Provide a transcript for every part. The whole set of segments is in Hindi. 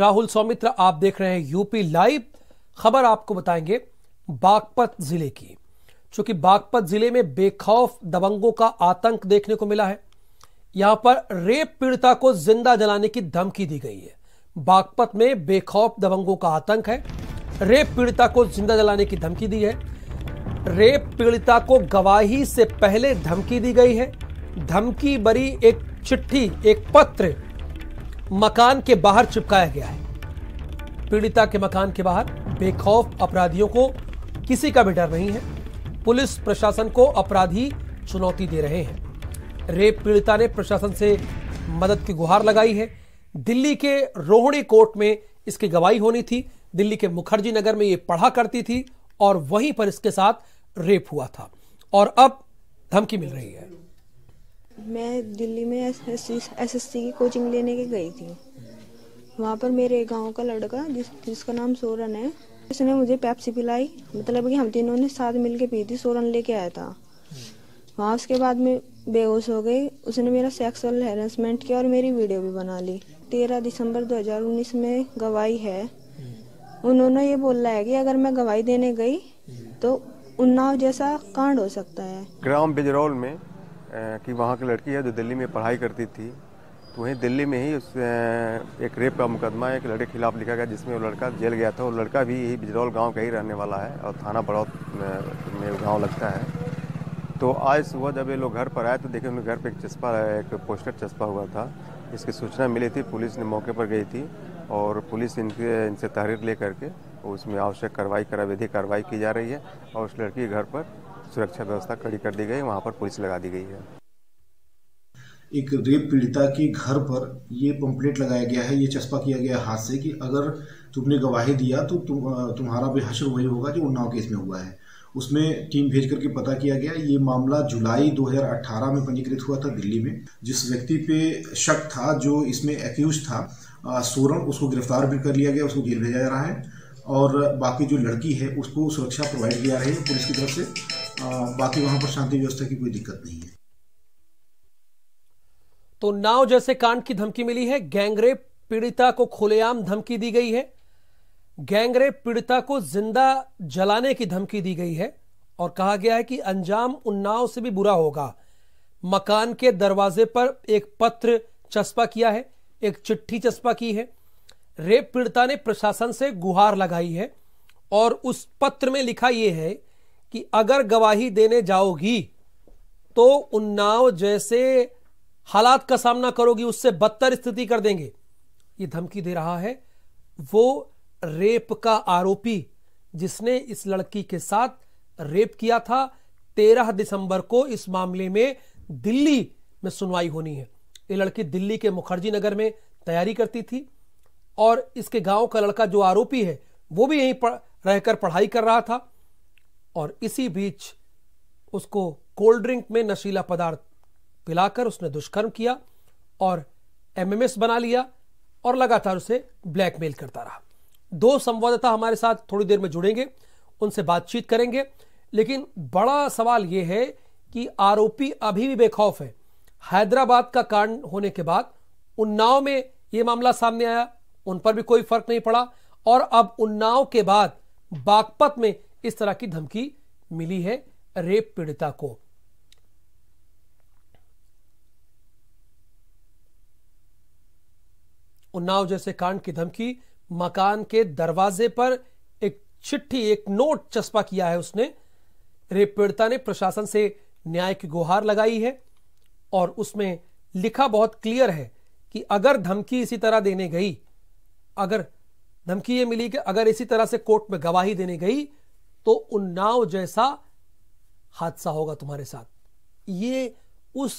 राहुल सौमित्र आप देख रहे हैं यूपी लाइव खबर आपको बताएंगे बागपत जिले की चूंकि बागपत जिले में बेखौफ दबंगों का आतंक देखने को मिला है यहां पर रेप पीड़िता को जिंदा जलाने की धमकी दी गई है बागपत में बेखौफ दबंगों का आतंक है रेप पीड़िता को जिंदा जलाने की धमकी दी है रेप पीड़िता को गवाही से पहले धमकी दी गई है धमकी बरी एक चिट्ठी एक पत्र मकान के बाहर चिपकाया गया है पीड़िता के मकान के बाहर बेखौफ अपराधियों को किसी का भी डर नहीं है पुलिस प्रशासन को अपराधी चुनौती दे रहे हैं रेप पीड़िता ने प्रशासन से मदद की गुहार लगाई है दिल्ली के रोहिणी कोर्ट में इसकी गवाही होनी थी दिल्ली के मुखर्जी नगर में ये पढ़ा करती थी और वहीं पर इसके साथ रेप हुआ था और अब धमकी मिल रही है मैं दिल्ली में एसएससी की कोचिंग लेने के गई थी वहाँ पर मेरे गांव का लड़का जिस जिसका नाम सोरन है उसने मुझे पेप्सी पिलाई मतलब कि हम तीनों ने साथ मिल के पी थी सोरन लेके आया था वहाँ उसके बाद में बेहोश हो गई उसने मेरा सेक्सुअल हेरसमेंट किया और मेरी वीडियो भी बना ली तेरह दिसंबर 2019 में गवाही है उन्होंने ये बोला है कि अगर मैं गवाही देने गई तो उन्नाव जैसा कांड हो सकता है ग्राम बिजरौल में कि वहाँ की लड़की है जो दिल्ली में पढ़ाई करती थी तो वहीं दिल्ली में ही उस एक रेप का मुकदमा एक लड़के के खिलाफ लिखा गया जिसमें वो लड़का जेल गया था और लड़का भी यही बिजरौल गांव का ही रहने वाला है और थाना बड़ौत में गांव लगता है तो आज सुबह जब ये लोग घर पर आए तो देखे उनके घर पर एक चस्पा एक पोस्टर चस्पा हुआ था इसकी सूचना मिली थी पुलिस ने मौके पर गई थी और पुलिस इनके इनसे तहरीर ले करके उसमें आवश्यक कार्रवाई करा विधि कार्रवाई की जा रही है और उस लड़की घर पर सुरक्षा व्यवस्था कड़ी कर दी गई वहाँ पर पुलिस लगा दी गई है एक रेप पीड़िता के घर पर ये पंपलेट लगाया गया है ये चस्पा किया गया हाथ से कि अगर तुमने गवाही दिया तो तुम तुम्हारा भी हशर वही होगा जो उन्नाव केस में हुआ है उसमें टीम भेज करके पता किया गया ये मामला जुलाई 2018 में पंजीकृत हुआ था दिल्ली में जिस व्यक्ति पे शक था जो इसमें एक्यूज था सोरण उसको गिरफ्तार भी कर लिया गया उसको जेल भेजा जा रहा है और बाकी जो लड़की है उसको सुरक्षा प्रोवाइड किया रही है पुलिस की तरफ से बाकी वहां पर शांति व्यवस्था की कोई दिक्कत नहीं है तो नाव जैसे कांड की धमकी मिली है गैंगरेप पीड़िता को खुलेआम धमकी दी गई है गैंगरेप पीड़िता को जिंदा जलाने की धमकी दी गई है और कहा गया है कि अंजाम उन्नाव से भी बुरा होगा मकान के दरवाजे पर एक पत्र चस्पा किया है एक चिट्ठी चस्पा की है रेप पीड़िता ने प्रशासन से गुहार लगाई है और उस पत्र में लिखा यह है कि अगर गवाही देने जाओगी तो उन्नाव जैसे हालात का सामना करोगी उससे बदतर स्थिति कर देंगे ये धमकी दे रहा है वो रेप का आरोपी जिसने इस लड़की के साथ रेप किया था तेरह दिसंबर को इस मामले में दिल्ली में सुनवाई होनी है ये लड़की दिल्ली के मुखर्जी नगर में तैयारी करती थी और इसके गांव का लड़का जो आरोपी है वो भी यहीं पर रहकर पढ़ाई कर रहा था और इसी बीच उसको कोल्ड ड्रिंक में नशीला पदार्थ पिलाकर उसने दुष्कर्म किया और एमएमएस बना लिया और लगातार उसे ब्लैकमेल करता रहा दो संवाददाता हमारे साथ थोड़ी देर में जुड़ेंगे उनसे बातचीत करेंगे लेकिन बड़ा सवाल यह है कि आरोपी अभी भी बेखौफ है हैदराबाद का कांड होने के बाद उन्नाव में यह मामला सामने आया उन पर भी कोई फर्क नहीं पड़ा और अब उन्नाव के बाद बागपत में इस तरह की धमकी मिली है रेप पीड़िता को उन्नाव जैसे कांड की धमकी मकान के दरवाजे पर एक चिट्ठी एक नोट चस्पा किया है उसने रेप पीड़िता ने प्रशासन से न्याय की गुहार लगाई है और उसमें लिखा बहुत क्लियर है कि अगर धमकी इसी तरह देने गई अगर धमकी ये मिली कि अगर इसी तरह से कोर्ट में गवाही देने गई तो उन्नाव जैसा हादसा होगा तुम्हारे साथ ये उस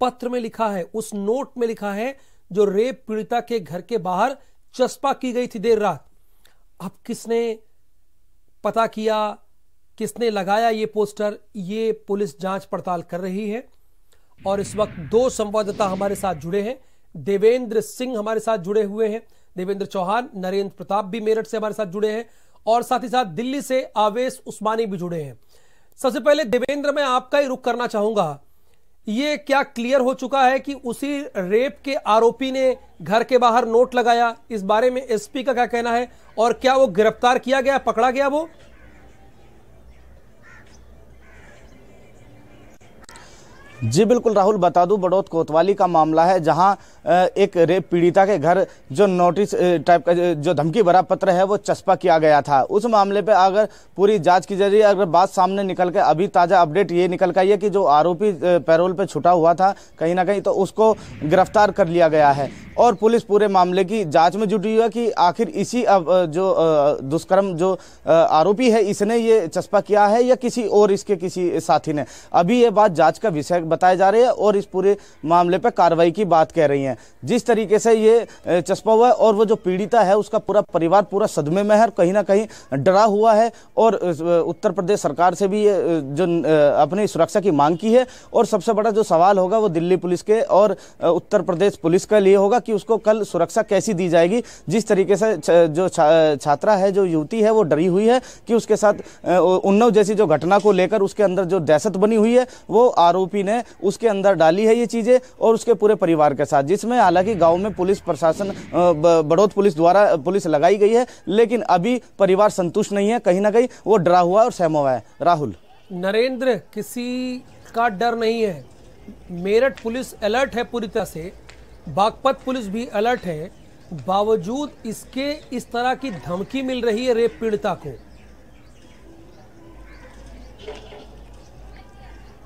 पत्र में लिखा है उस नोट में लिखा है जो रेप पीड़िता के घर के बाहर चस्पा की गई थी देर रात अब किसने पता किया किसने लगाया ये पोस्टर ये पुलिस जांच पड़ताल कर रही है और इस वक्त दो संवाददाता हमारे साथ जुड़े हैं देवेंद्र सिंह हमारे साथ जुड़े हुए हैं देवेंद्र चौहान नरेंद्र प्रताप भी मेरठ से हमारे साथ जुड़े हैं और साथ ही साथ दिल्ली से आवेश उस्मानी भी जुड़े हैं सबसे पहले देवेंद्र मैं आपका ही रुख करना चाहूंगा ये क्या क्लियर हो चुका है कि उसी रेप के आरोपी ने घर के बाहर नोट लगाया इस बारे में एसपी का क्या कहना है और क्या वो गिरफ्तार किया गया पकड़ा गया वो जी बिल्कुल राहुल बता दूं बड़ौत कोतवाली का मामला है जहां एक रेप पीड़िता के घर जो नोटिस टाइप का जो धमकी भरा पत्र है वो चस्पा किया गया था उस मामले पे अगर पूरी जांच की जा रही है अगर बात सामने निकल के अभी ताज़ा अपडेट ये निकल का है कि जो आरोपी पैरोल पे छुटा हुआ था कहीं ना कहीं तो उसको गिरफ्तार कर लिया गया है और पुलिस पूरे मामले की जांच में जुटी हुई है कि आखिर इसी अब जो दुष्कर्म जो आरोपी है इसने ये चस्पा किया है या किसी और इसके किसी साथी ने अभी ये बात जांच का विषय बताया जा रही है और इस पूरे मामले पर कार्रवाई की बात कह रही हैं जिस तरीके से ये चस्पा हुआ है और वो जो पीड़िता है उसका पूरा परिवार पूरा सदमे में है और कहीं ना कहीं डरा हुआ है और उत्तर प्रदेश सरकार से भी ये जो अपनी सुरक्षा की मांग की है और सबसे बड़ा जो सवाल होगा वो दिल्ली पुलिस के और उत्तर प्रदेश पुलिस के लिए होगा कि उसको कल सुरक्षा कैसी दी जाएगी जिस तरीके से जो छात्रा है जो युवती है वो डरी हुई है कि उसके साथ उन्नव जैसी जो घटना को लेकर उसके अंदर जो दहशत बनी हुई है वो आरोपी ने उसके अंदर डाली है ये चीज़ें और उसके पूरे परिवार के साथ जिसमें हालांकि गाँव में पुलिस प्रशासन बड़ौद पुलिस द्वारा पुलिस लगाई गई है लेकिन अभी परिवार संतुष्ट नहीं है कहीं ना कहीं वो डरा हुआ और सहमा हुआ है राहुल नरेंद्र किसी का डर नहीं है मेरठ पुलिस अलर्ट है पूरी तरह से बागपत पुलिस भी अलर्ट है बावजूद इसके इस तरह की धमकी मिल रही है रेप पीड़िता को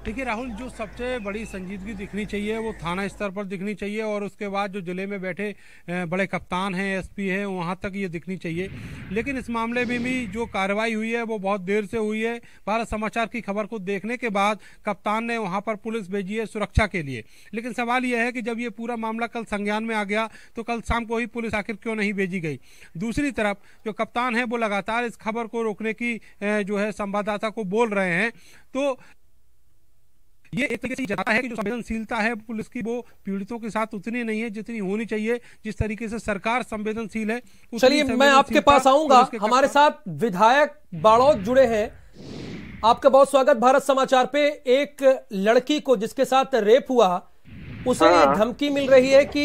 देखिए राहुल जो सबसे बड़ी संजीदगी दिखनी चाहिए वो थाना स्तर पर दिखनी चाहिए और उसके बाद जो जिले में बैठे बड़े कप्तान हैं एसपी हैं वहाँ तक ये दिखनी चाहिए लेकिन इस मामले में भी जो कार्रवाई हुई है वो बहुत देर से हुई है भारत समाचार की खबर को देखने के बाद कप्तान ने वहाँ पर पुलिस भेजी है सुरक्षा के लिए लेकिन सवाल यह है कि जब ये पूरा मामला कल संज्ञान में आ गया तो कल शाम को ही पुलिस आखिर क्यों नहीं भेजी गई दूसरी तरफ जो कप्तान है वो लगातार इस खबर को रोकने की जो है संवाददाता को बोल रहे हैं तो ये एक तरीके से जताता है कि जो संवेदनशीलता है पुलिस की वो पीड़ितों के साथ उतनी नहीं है जितनी होनी चाहिए जिस तरीके से सरकार संवेदनशील है चलिए मैं आपके पास आऊंगा हमारे साथ विधायक बाड़ौत जुड़े हैं आपका बहुत स्वागत भारत समाचार पे एक लड़की को जिसके साथ रेप हुआ उसे हाँ। धमकी मिल रही है कि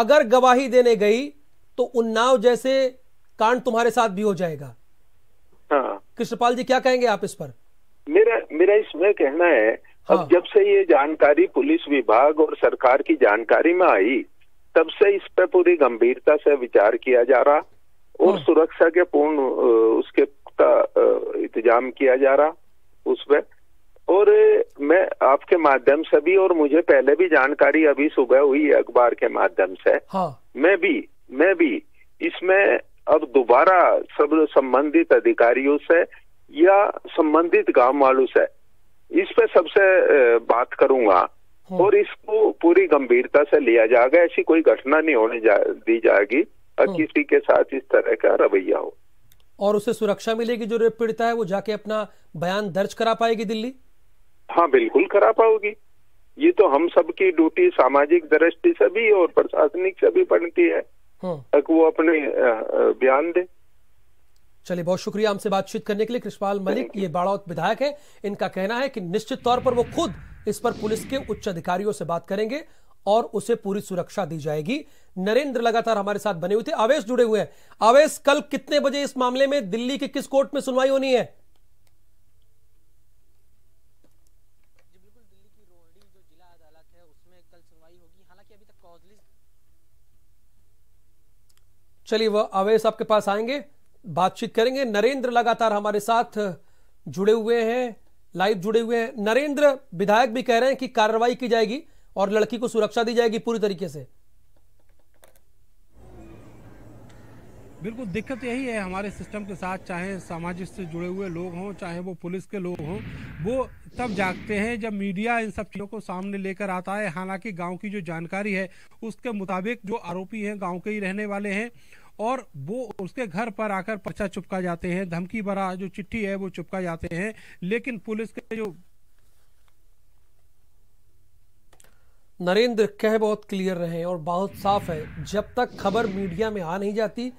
अगर गवाही देने गई तो उन्नाव जैसे कांड तुम्हारे साथ भी हो जाएगा हाँ। कृष्णपाल जी क्या कहेंगे आप इस पर मेरा मेरा इसमें कहना है अब हाँ। जब से ये जानकारी पुलिस विभाग और सरकार की जानकारी में आई तब से इस पर पूरी गंभीरता से विचार किया जा रहा और हाँ। सुरक्षा के पूर्ण उसके इंतजाम किया जा रहा उस पर और मैं आपके माध्यम से भी और मुझे पहले भी जानकारी अभी सुबह हुई अखबार के माध्यम से हाँ। मैं भी मैं भी इसमें अब दोबारा सब संबंधित अधिकारियों से या संबंधित गांव वालों से इस पर सबसे बात करूंगा हम्म। और इसको पूरी गंभीरता से लिया जाएगा ऐसी कोई घटना नहीं होने जा, दी जाएगी और हम्म। किसी के साथ इस तरह का रवैया हो और उसे सुरक्षा मिलेगी जो रेप पीड़िता है वो जाके अपना बयान दर्ज करा पाएगी दिल्ली हाँ बिल्कुल करा पाओगी ये तो हम सबकी ड्यूटी सामाजिक दृष्टि से भी और प्रशासनिक से भी बनती है हम्म। वो अपने बयान दे चलिए बहुत शुक्रिया हमसे बातचीत करने के लिए कृष्णपाल मलिक ये बाड़ौत विधायक है इनका कहना है कि निश्चित तौर पर वो खुद इस पर पुलिस के उच्च अधिकारियों से बात करेंगे और उसे पूरी सुरक्षा दी जाएगी नरेंद्र लगातार हमारे साथ बने हुए थे आवेश जुड़े हुए हैं आवेश कल कितने बजे इस मामले में दिल्ली के किस कोर्ट में सुनवाई होनी है चलिए वह आवेश आपके पास आएंगे बातचीत करेंगे नरेंद्र लगातार हमारे साथ जुड़े हुए हैं लाइव जुड़े हुए हैं नरेंद्र विधायक भी कह रहे हैं कि कार्रवाई की जाएगी और लड़की को सुरक्षा दी जाएगी पूरी तरीके से बिल्कुल दिक्कत यही है हमारे सिस्टम के साथ चाहे सामाजिक से जुड़े हुए लोग हों चाहे वो पुलिस के लोग हों वो तब जागते हैं जब मीडिया इन सब चीज़ों को सामने लेकर आता है हालांकि गांव की जो जानकारी है उसके मुताबिक जो आरोपी हैं गांव के ही रहने वाले हैं और वो उसके घर पर आकर पर्चा चुपका जाते हैं धमकी भरा जो चिट्ठी है वो चुपका जाते हैं लेकिन पुलिस के जो नरेंद्र कह बहुत क्लियर रहे और बहुत साफ है जब तक खबर मीडिया में आ नहीं जाती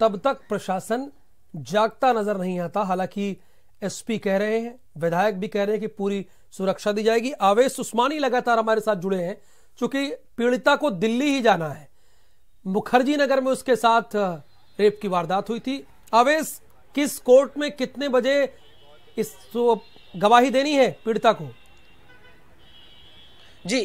तब तक प्रशासन जागता नजर नहीं आता हालांकि एसपी कह रहे हैं विधायक भी कह रहे हैं कि पूरी सुरक्षा दी जाएगी आवेश उस्मानी लगातार हमारे साथ जुड़े हैं चूंकि पीड़िता को दिल्ली ही जाना है मुखर्जी नगर में उसके साथ रेप की वारदात हुई थी अवेश किस कोर्ट में कितने बजे इस गवाही देनी है पीड़िता को जी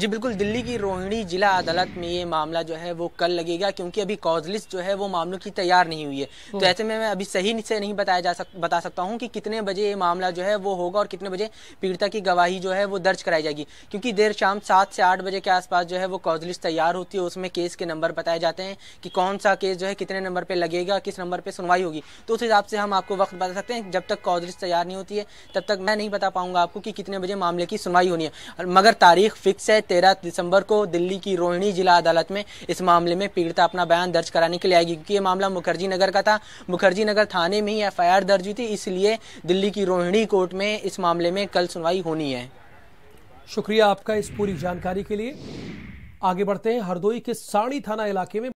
जी बिल्कुल दिल्ली की रोहिणी जिला अदालत में ये मामला जो है वो कल लगेगा क्योंकि अभी कॉज लिस्ट जो है वो मामलों की तैयार नहीं हुई है तो ऐसे में मैं अभी सही से नहीं बताया जा सक बता सकता हूँ कि कितने बजे ये मामला जो है वो होगा और कितने बजे पीड़िता की गवाही जो है वो दर्ज कराई जाएगी क्योंकि देर शाम सात से आठ बजे के आसपास जो है वो कॉज लिस्ट तैयार होती है उसमें केस के नंबर बताए जाते हैं कि कौन सा केस जो है कितने नंबर पर लगेगा किस नंबर पर सुनवाई होगी तो उस हिसाब से हम आपको वक्त बता सकते हैं जब तक कॉज लिस्ट तैयार नहीं होती है तब तक मैं नहीं बता पाऊंगा आपको कि कितने बजे मामले की सुनवाई होनी है मगर तारीख फिक्स है तेरह दिसंबर को दिल्ली की रोहिणी जिला अदालत में इस मामले में पीड़िता अपना बयान दर्ज कराने के लिए आएगी क्योंकि ये मामला मुखर्जी नगर का था मुखर्जी नगर थाने में ही एफ दर्ज हुई थी इसलिए दिल्ली की रोहिणी कोर्ट में इस मामले में कल सुनवाई होनी है शुक्रिया आपका इस पूरी जानकारी के लिए आगे बढ़ते हैं हरदोई के साड़ी थाना इलाके में